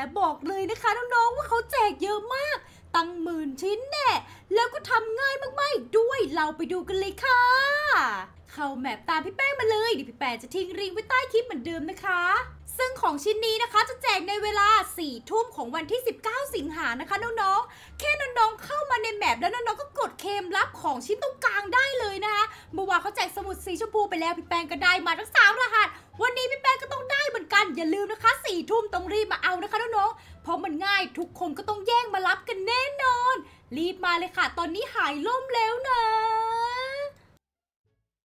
และบอกเลยนะคะน้องๆว่าเขาแจกเยอะมาก ตั้งหมื่นชิ้นแน่แล้วก็ทำง่ายมากๆอีกด้วยเราไปดูกันเลยค่ะ เข้าแมปตามพี่แป้งมาเลยเดี๋ยวพี่แป้งจะทิ้งริงไว้ใต้คลิปเหมือนเดิมนะคะ ซึ่งของชิ้นนี้นะคะ จะแจกในเวลา4ทุ่มของวันที่19 สิงหานะคะน้องๆแค่น้องๆเข้ามาในแมปแล้วน้องๆก็กดเคมรับของชิ้นตรงกลางได้เลยนะคะเมื่อวานเขาแจกสมุดสีชมพูไปแล้วพี่แป้งก็ได้มาทั้งสามรหัส วันนี้อย่าลืมนะคะสี่ทุ่มต้องรีบมาเอานะคะน้องๆ เพราะมันง่ายทุกคนก็ต้องแย่งมารับกันแน่นอน รีบมาเลยค่ะ ตอนนี้หายล่มแล้วนะ